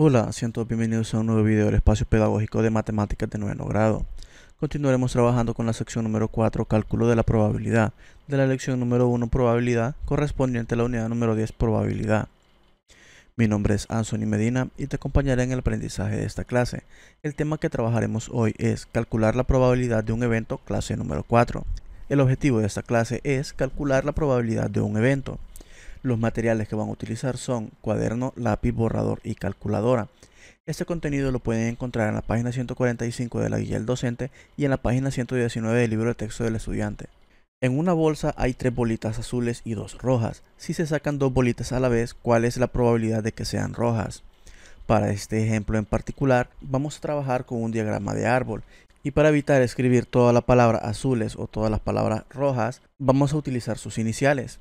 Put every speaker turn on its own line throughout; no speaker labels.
Hola, siento bienvenidos a un nuevo video del espacio pedagógico de matemáticas de noveno grado. Continuaremos trabajando con la sección número 4, cálculo de la probabilidad, de la lección número 1, probabilidad, correspondiente a la unidad número 10, probabilidad. Mi nombre es Anthony Medina y te acompañaré en el aprendizaje de esta clase. El tema que trabajaremos hoy es calcular la probabilidad de un evento, clase número 4. El objetivo de esta clase es calcular la probabilidad de un evento. Los materiales que van a utilizar son cuaderno, lápiz, borrador y calculadora. Este contenido lo pueden encontrar en la página 145 de la guía del docente y en la página 119 del libro de texto del estudiante. En una bolsa hay tres bolitas azules y dos rojas. Si se sacan dos bolitas a la vez, ¿cuál es la probabilidad de que sean rojas? Para este ejemplo en particular, vamos a trabajar con un diagrama de árbol. Y para evitar escribir toda la palabra azules o todas las palabras rojas, vamos a utilizar sus iniciales.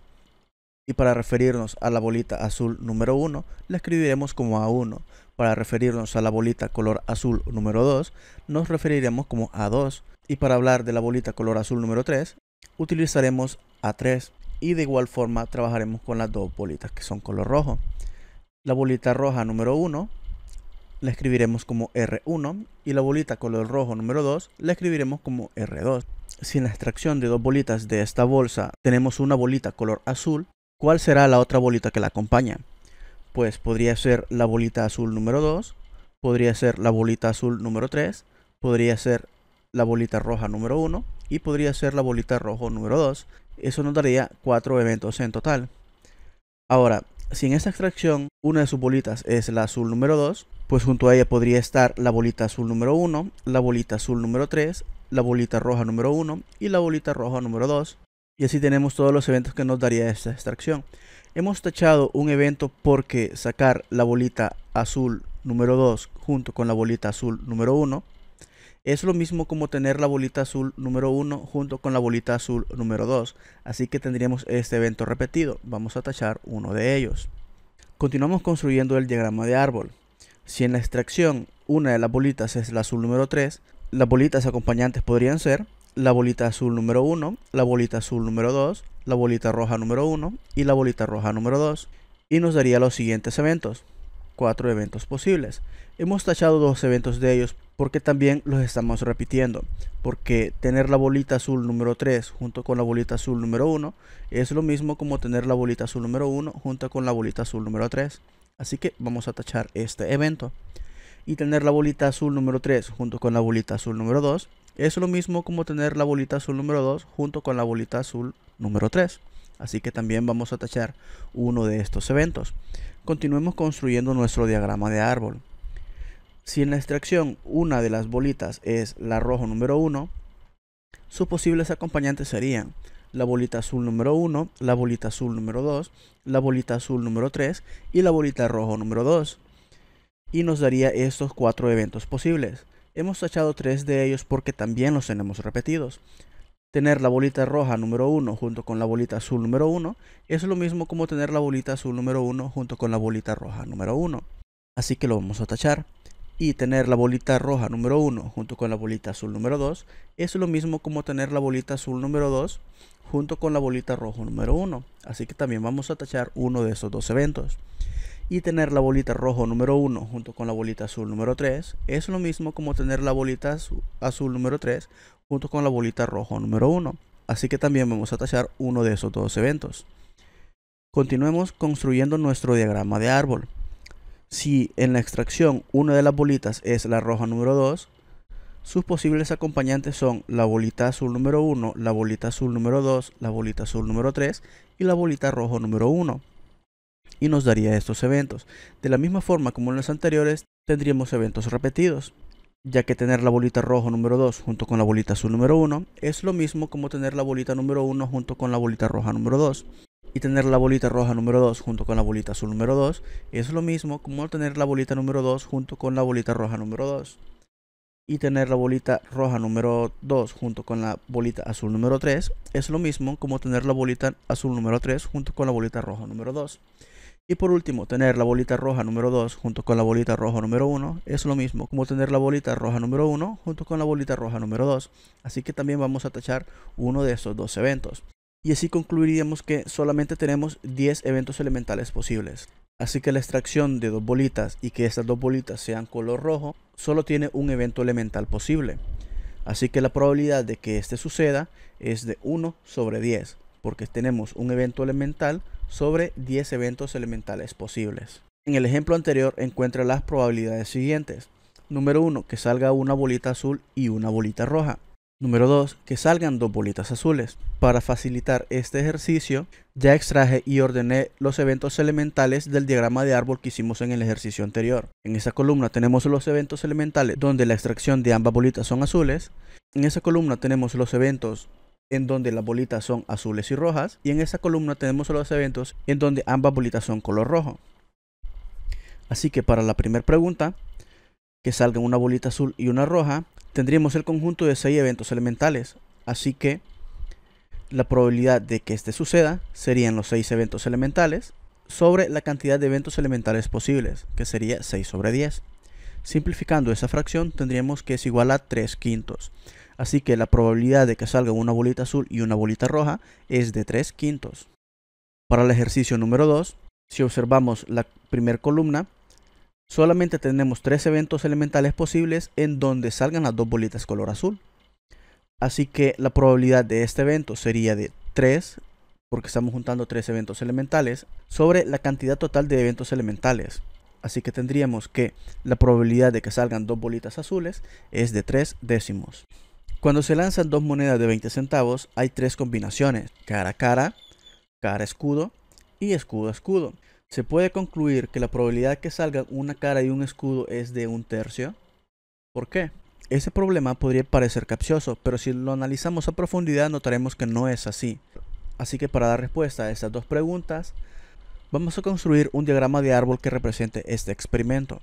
Y para referirnos a la bolita azul número 1, la escribiremos como A1. Para referirnos a la bolita color azul número 2, nos referiremos como A2. Y para hablar de la bolita color azul número 3, utilizaremos A3. Y de igual forma trabajaremos con las dos bolitas que son color rojo. La bolita roja número 1 la escribiremos como R1 y la bolita color rojo número 2 la escribiremos como R2. Sin la extracción de dos bolitas de esta bolsa tenemos una bolita color azul ¿Cuál será la otra bolita que la acompaña? Pues podría ser la bolita azul número 2, podría ser la bolita azul número 3, podría ser la bolita roja número 1 y podría ser la bolita rojo número 2. Eso nos daría 4 eventos en total. Ahora, si en esta extracción una de sus bolitas es la azul número 2, pues junto a ella podría estar la bolita azul número 1, la bolita azul número 3, la bolita roja número 1 y la bolita roja número 2. Y así tenemos todos los eventos que nos daría esta extracción. Hemos tachado un evento porque sacar la bolita azul número 2 junto con la bolita azul número 1 es lo mismo como tener la bolita azul número 1 junto con la bolita azul número 2. Así que tendríamos este evento repetido. Vamos a tachar uno de ellos. Continuamos construyendo el diagrama de árbol. Si en la extracción una de las bolitas es la azul número 3, las bolitas acompañantes podrían ser la bolita azul número 1, la bolita azul número 2, la bolita roja número 1 y la bolita roja número 2. Y nos daría los siguientes eventos. Cuatro eventos posibles. Hemos tachado dos eventos de ellos porque también los estamos repitiendo. Porque tener la bolita azul número 3 junto con la bolita azul número 1 es lo mismo como tener la bolita azul número 1 junto con la bolita azul número 3. Así que vamos a tachar este evento y tener la bolita azul número 3 junto con la bolita azul número 2 es lo mismo como tener la bolita azul número 2 junto con la bolita azul número 3. Así que también vamos a tachar uno de estos eventos. Continuemos construyendo nuestro diagrama de árbol. Si en la extracción una de las bolitas es la rojo número 1, sus posibles acompañantes serían la bolita azul número 1, la bolita azul número 2, la bolita azul número 3 y la bolita rojo número 2 y nos daría estos cuatro eventos posibles. Hemos tachado tres de ellos porque también los tenemos repetidos. Tener la bolita roja número 1 junto con la bolita azul número 1 es lo mismo como tener la bolita azul número 1 junto con la bolita roja número 1. Así que lo vamos a tachar. Y tener la bolita roja número 1 junto con la bolita azul número 2 es lo mismo como tener la bolita azul número 2 junto con la bolita roja número 1. Así que también vamos a tachar uno de esos dos eventos. Y tener la bolita rojo número 1 junto con la bolita azul número 3 es lo mismo como tener la bolita azul, número 3 junto con la bolita rojo número 1. Así que también vamos a tachar uno de esos dos eventos. Continuemos construyendo nuestro diagrama de árbol. Si en la extracción una de las bolitas es la roja número 2, sus posibles acompañantes son la bolita azul número 1, la bolita azul número 2, la bolita azul número 3 y la bolita rojo número 1 y nos daría estos eventos. De la misma forma como en los anteriores, tendríamos eventos repetidos, ya que tener la bolita roja número 2 junto con la bolita azul número 1 es lo mismo como tener la bolita número 1 junto con la bolita roja número 2. Y tener la bolita roja número 2 junto con la bolita azul número 2 es lo mismo como tener la bolita número 2 junto con la bolita roja número 2. Y tener la bolita roja número 2 junto con la bolita azul número 3 es lo mismo como tener la bolita azul número 3 junto con la bolita roja número 2. Y por último, tener la bolita roja número 2 junto con la bolita roja número 1 es lo mismo como tener la bolita roja número 1 junto con la bolita roja número 2. Así que también vamos a tachar uno de esos dos eventos. Y así concluiríamos que solamente tenemos 10 eventos elementales posibles. Así que la extracción de dos bolitas y que estas dos bolitas sean color rojo solo tiene un evento elemental posible. Así que la probabilidad de que este suceda es de 1 sobre 10 porque tenemos un evento elemental sobre 10 eventos elementales posibles. En el ejemplo anterior encuentra las probabilidades siguientes. Número 1, que salga una bolita azul y una bolita roja. Número 2, que salgan dos bolitas azules. Para facilitar este ejercicio, ya extraje y ordené los eventos elementales del diagrama de árbol que hicimos en el ejercicio anterior. En esa columna tenemos los eventos elementales donde la extracción de ambas bolitas son azules. En esa columna tenemos los eventos en donde las bolitas son azules y rojas. Y en esa columna tenemos los eventos en donde ambas bolitas son color rojo. Así que para la primera pregunta, que salgan una bolita azul y una roja, tendríamos el conjunto de 6 eventos elementales. Así que la probabilidad de que este suceda serían los 6 eventos elementales sobre la cantidad de eventos elementales posibles, que sería 6 sobre 10. Simplificando esa fracción tendríamos que es igual a 3 quintos. Así que la probabilidad de que salga una bolita azul y una bolita roja es de 3 quintos. Para el ejercicio número 2, si observamos la primera columna, solamente tenemos tres eventos elementales posibles en donde salgan las dos bolitas color azul. Así que la probabilidad de este evento sería de 3, porque estamos juntando tres eventos elementales, sobre la cantidad total de eventos elementales. Así que tendríamos que la probabilidad de que salgan dos bolitas azules es de 3 décimos. Cuando se lanzan dos monedas de 20 centavos, hay tres combinaciones, cara a cara, cara escudo y escudo a escudo. Se puede concluir que la probabilidad de que salgan una cara y un escudo es de un tercio. ¿Por qué? Ese problema podría parecer capcioso, pero si lo analizamos a profundidad notaremos que no es así. Así que para dar respuesta a estas dos preguntas, vamos a construir un diagrama de árbol que represente este experimento.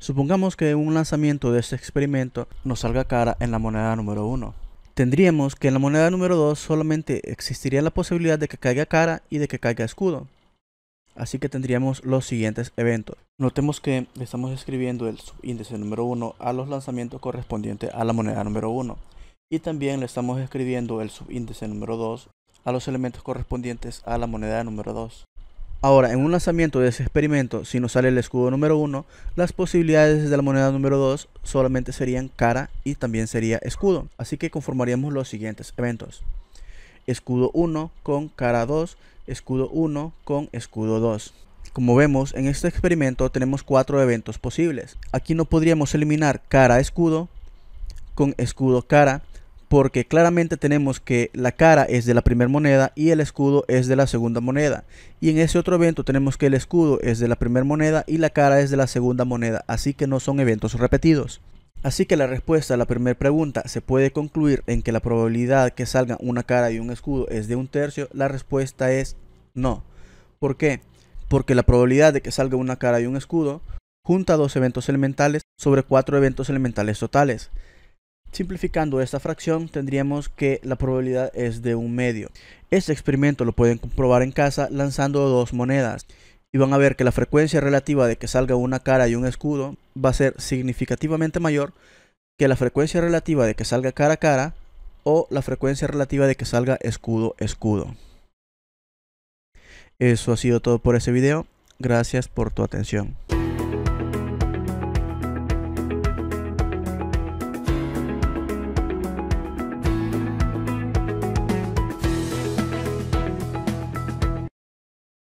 Supongamos que un lanzamiento de este experimento nos salga cara en la moneda número 1. Tendríamos que en la moneda número 2 solamente existiría la posibilidad de que caiga cara y de que caiga escudo. Así que tendríamos los siguientes eventos. Notemos que estamos escribiendo el subíndice número 1 a los lanzamientos correspondientes a la moneda número 1. Y también le estamos escribiendo el subíndice número 2 a los elementos correspondientes a la moneda número 2. Ahora, en un lanzamiento de ese experimento, si nos sale el escudo número 1, las posibilidades de la moneda número 2 solamente serían cara y también sería escudo. Así que conformaríamos los siguientes eventos. Escudo 1 con cara 2, escudo 1 con escudo 2. Como vemos, en este experimento tenemos cuatro eventos posibles. Aquí no podríamos eliminar cara escudo con escudo cara porque claramente tenemos que la cara es de la primera moneda y el escudo es de la segunda moneda. Y en ese otro evento tenemos que el escudo es de la primera moneda y la cara es de la segunda moneda, así que no son eventos repetidos. Así que la respuesta a la primera pregunta se puede concluir en que la probabilidad que salga una cara y un escudo es de un tercio. La respuesta es no. ¿Por qué? Porque la probabilidad de que salga una cara y un escudo junta dos eventos elementales sobre cuatro eventos elementales totales. Simplificando esta fracción tendríamos que la probabilidad es de un medio. Este experimento lo pueden comprobar en casa lanzando dos monedas y van a ver que la frecuencia relativa de que salga una cara y un escudo va a ser significativamente mayor que la frecuencia relativa de que salga cara a cara o la frecuencia relativa de que salga escudo escudo. Eso ha sido todo por ese video. Gracias por tu atención.